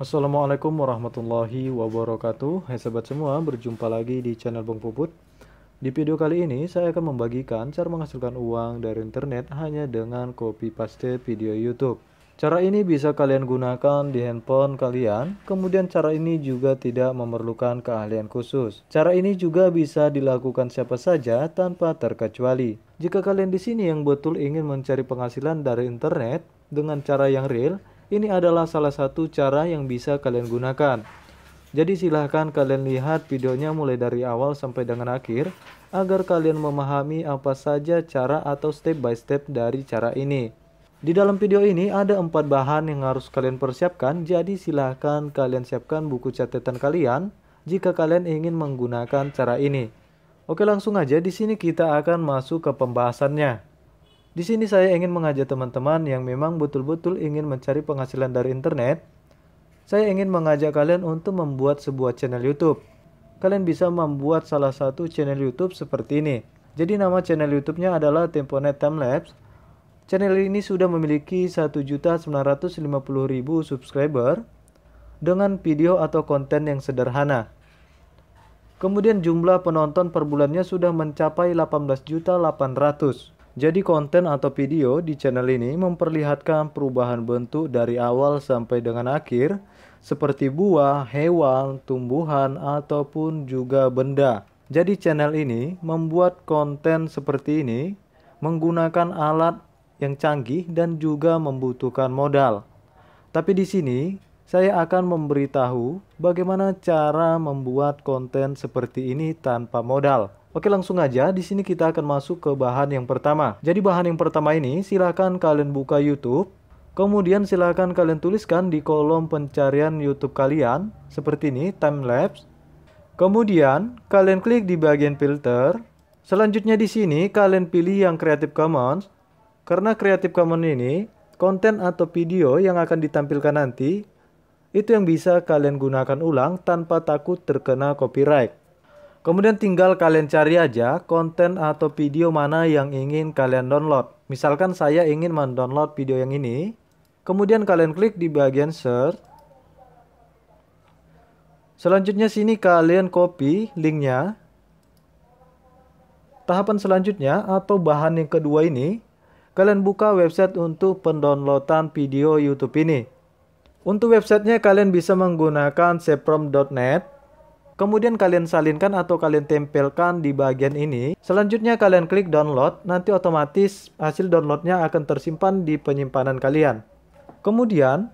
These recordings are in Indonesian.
Assalamualaikum warahmatullahi wabarakatuh Hai sahabat semua, berjumpa lagi di channel Bang Puput Di video kali ini saya akan membagikan cara menghasilkan uang dari internet hanya dengan copy paste video YouTube Cara ini bisa kalian gunakan di handphone kalian, kemudian cara ini juga tidak memerlukan keahlian khusus. Cara ini juga bisa dilakukan siapa saja tanpa terkecuali. Jika kalian di sini yang betul ingin mencari penghasilan dari internet dengan cara yang real, ini adalah salah satu cara yang bisa kalian gunakan. Jadi silahkan kalian lihat videonya mulai dari awal sampai dengan akhir agar kalian memahami apa saja cara atau step by step dari cara ini. Di dalam video ini ada empat bahan yang harus kalian persiapkan, jadi silahkan kalian siapkan buku catatan kalian jika kalian ingin menggunakan cara ini. Oke langsung aja di sini kita akan masuk ke pembahasannya. Di sini saya ingin mengajak teman-teman yang memang betul-betul ingin mencari penghasilan dari internet. Saya ingin mengajak kalian untuk membuat sebuah channel YouTube. Kalian bisa membuat salah satu channel YouTube seperti ini. Jadi nama channel YouTube-nya adalah Temponet Timelapse. Channel ini sudah memiliki 1.950.000 subscriber dengan video atau konten yang sederhana. Kemudian jumlah penonton per bulannya sudah mencapai 18.800. Jadi konten atau video di channel ini memperlihatkan perubahan bentuk dari awal sampai dengan akhir seperti buah, hewan, tumbuhan, ataupun juga benda. Jadi channel ini membuat konten seperti ini menggunakan alat yang canggih dan juga membutuhkan modal. Tapi di sini saya akan memberitahu bagaimana cara membuat konten seperti ini tanpa modal. Oke langsung aja, di sini kita akan masuk ke bahan yang pertama. Jadi bahan yang pertama ini silahkan kalian buka YouTube. Kemudian silahkan kalian tuliskan di kolom pencarian YouTube kalian. Seperti ini, timelapse. Kemudian kalian klik di bagian filter. Selanjutnya di sini kalian pilih yang Creative Commons. Karena Creative Commons ini konten atau video yang akan ditampilkan nanti itu yang bisa kalian gunakan ulang tanpa takut terkena copyright. Kemudian tinggal kalian cari aja konten atau video mana yang ingin kalian download. Misalkan saya ingin mendownload video yang ini. Kemudian kalian klik di bagian search. Selanjutnya sini kalian copy linknya. Tahapan selanjutnya atau bahan yang kedua ini, kalian buka website untuk pendownloadan video YouTube ini. Untuk websitenya kalian bisa menggunakan seprom.net Kemudian kalian salinkan atau kalian tempelkan di bagian ini. Selanjutnya kalian klik download, nanti otomatis hasil downloadnya akan tersimpan di penyimpanan kalian. Kemudian,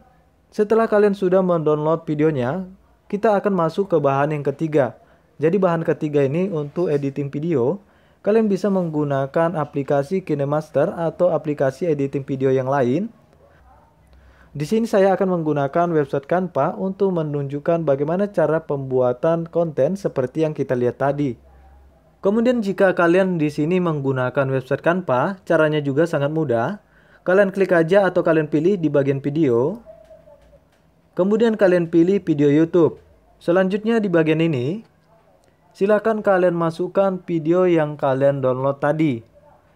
setelah kalian sudah mendownload videonya, kita akan masuk ke bahan yang ketiga. Jadi bahan ketiga ini untuk editing video, kalian bisa menggunakan aplikasi KineMaster atau aplikasi editing video yang lain. Di sini saya akan menggunakan website Canva untuk menunjukkan bagaimana cara pembuatan konten seperti yang kita lihat tadi. Kemudian jika kalian di sini menggunakan website Canva, caranya juga sangat mudah. Kalian klik aja atau kalian pilih di bagian video. Kemudian kalian pilih video YouTube. Selanjutnya di bagian ini, silakan kalian masukkan video yang kalian download tadi.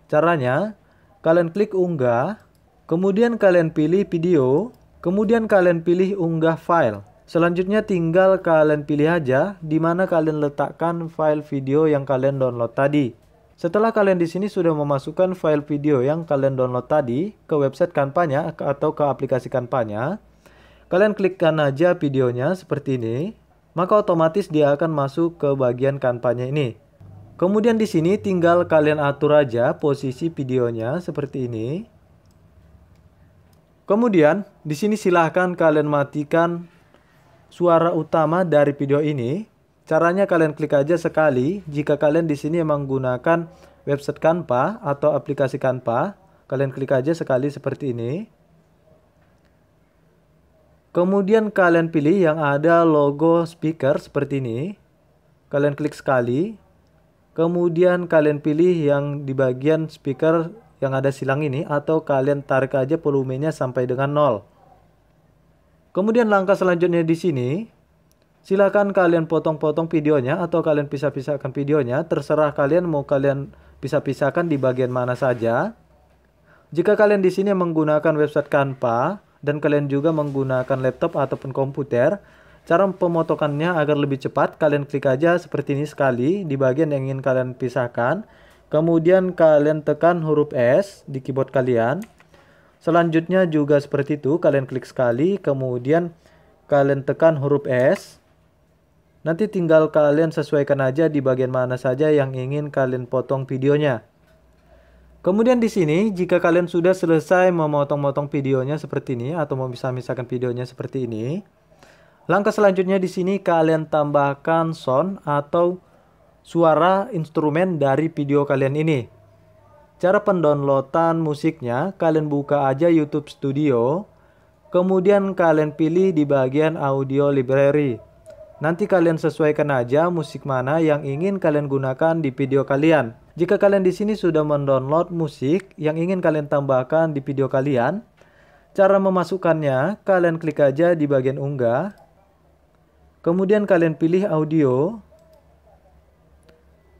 Caranya, kalian klik unggah Kemudian kalian pilih video, kemudian kalian pilih unggah file. Selanjutnya tinggal kalian pilih aja di mana kalian letakkan file video yang kalian download tadi. Setelah kalian di sini sudah memasukkan file video yang kalian download tadi ke website kampanye atau ke aplikasi kampanye, kalian klikkan aja videonya seperti ini, maka otomatis dia akan masuk ke bagian kampanye ini. Kemudian di sini tinggal kalian atur aja posisi videonya seperti ini. Kemudian, di sini silahkan kalian matikan suara utama dari video ini. Caranya kalian klik aja sekali. Jika kalian di sini menggunakan website Canva atau aplikasi Canva, kalian klik aja sekali seperti ini. Kemudian kalian pilih yang ada logo speaker seperti ini. Kalian klik sekali. Kemudian kalian pilih yang di bagian speaker yang ada silang ini atau kalian tarik aja volumenya sampai dengan 0. Kemudian langkah selanjutnya di sini, silakan kalian potong-potong videonya atau kalian pisah-pisahkan videonya, terserah kalian mau kalian pisah-pisahkan di bagian mana saja. Jika kalian di sini menggunakan website Canva dan kalian juga menggunakan laptop ataupun komputer, Cara pemotokannya agar lebih cepat, kalian klik aja seperti ini sekali di bagian yang ingin kalian pisahkan. Kemudian kalian tekan huruf S di keyboard kalian. Selanjutnya juga seperti itu, kalian klik sekali, kemudian kalian tekan huruf S. Nanti tinggal kalian sesuaikan aja di bagian mana saja yang ingin kalian potong videonya. Kemudian di sini, jika kalian sudah selesai memotong-motong videonya seperti ini atau bisa misalkan videonya seperti ini, langkah selanjutnya di sini kalian tambahkan sound atau suara instrumen dari video kalian ini. Cara pendownloadan musiknya, kalian buka aja YouTube Studio, kemudian kalian pilih di bagian audio library. Nanti kalian sesuaikan aja musik mana yang ingin kalian gunakan di video kalian. Jika kalian di sini sudah mendownload musik yang ingin kalian tambahkan di video kalian, cara memasukkannya kalian klik aja di bagian unggah. Kemudian kalian pilih audio,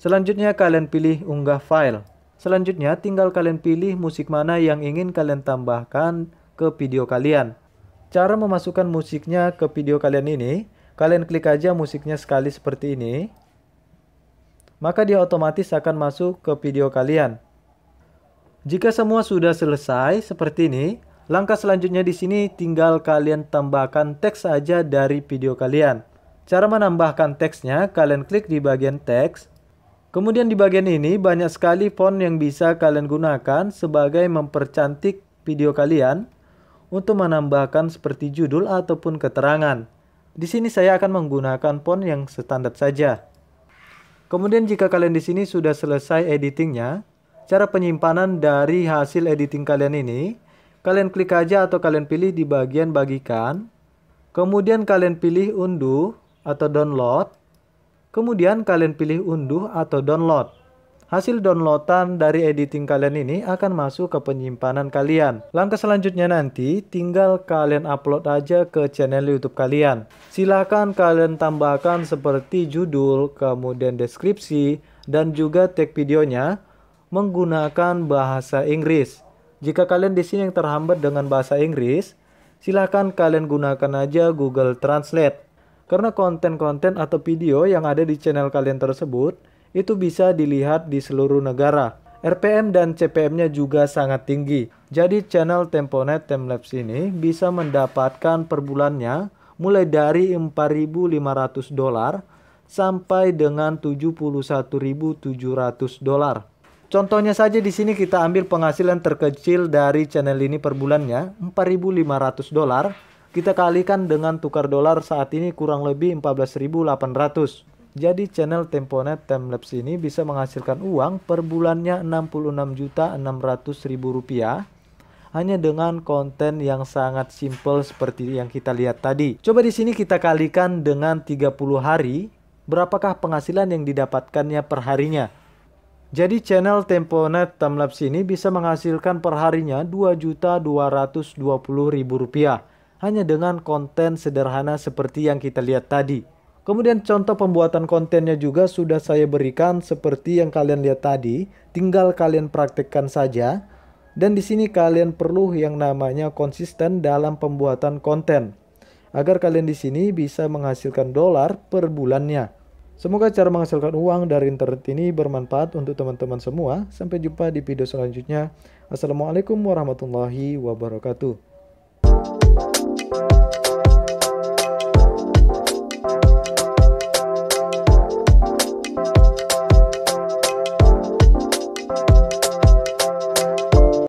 Selanjutnya kalian pilih unggah file. Selanjutnya tinggal kalian pilih musik mana yang ingin kalian tambahkan ke video kalian. Cara memasukkan musiknya ke video kalian ini, kalian klik aja musiknya sekali seperti ini. Maka dia otomatis akan masuk ke video kalian. Jika semua sudah selesai seperti ini, langkah selanjutnya di sini tinggal kalian tambahkan teks aja dari video kalian. Cara menambahkan teksnya, kalian klik di bagian teks, Kemudian di bagian ini banyak sekali font yang bisa kalian gunakan sebagai mempercantik video kalian untuk menambahkan seperti judul ataupun keterangan. Di sini saya akan menggunakan font yang standar saja. Kemudian jika kalian di sini sudah selesai editingnya, cara penyimpanan dari hasil editing kalian ini, kalian klik aja atau kalian pilih di bagian bagikan. Kemudian kalian pilih unduh atau download. Kemudian kalian pilih unduh atau download. Hasil downloadan dari editing kalian ini akan masuk ke penyimpanan kalian. Langkah selanjutnya nanti tinggal kalian upload aja ke channel YouTube kalian. Silahkan kalian tambahkan seperti judul, kemudian deskripsi, dan juga tag videonya menggunakan bahasa Inggris. Jika kalian di sini yang terhambat dengan bahasa Inggris, silahkan kalian gunakan aja Google Translate. Karena konten-konten atau video yang ada di channel kalian tersebut itu bisa dilihat di seluruh negara. RPM dan CPM-nya juga sangat tinggi. Jadi channel Temponet Timelapse ini bisa mendapatkan per bulannya mulai dari 4.500 dolar sampai dengan 71.700 dolar. Contohnya saja di sini kita ambil penghasilan terkecil dari channel ini per bulannya 4.500 dolar kita kalikan dengan tukar dolar saat ini kurang lebih 14.800. Jadi channel Temponet Timelapse ini bisa menghasilkan uang per bulannya 66.600.000 rupiah hanya dengan konten yang sangat simple seperti yang kita lihat tadi. Coba di sini kita kalikan dengan 30 hari, berapakah penghasilan yang didapatkannya per harinya? Jadi channel Temponet Timelapse ini bisa menghasilkan per harinya 2220000 rupiah hanya dengan konten sederhana seperti yang kita lihat tadi. Kemudian contoh pembuatan kontennya juga sudah saya berikan seperti yang kalian lihat tadi, tinggal kalian praktekkan saja. Dan di sini kalian perlu yang namanya konsisten dalam pembuatan konten agar kalian di sini bisa menghasilkan dolar per bulannya. Semoga cara menghasilkan uang dari internet ini bermanfaat untuk teman-teman semua. Sampai jumpa di video selanjutnya. Assalamualaikum warahmatullahi wabarakatuh.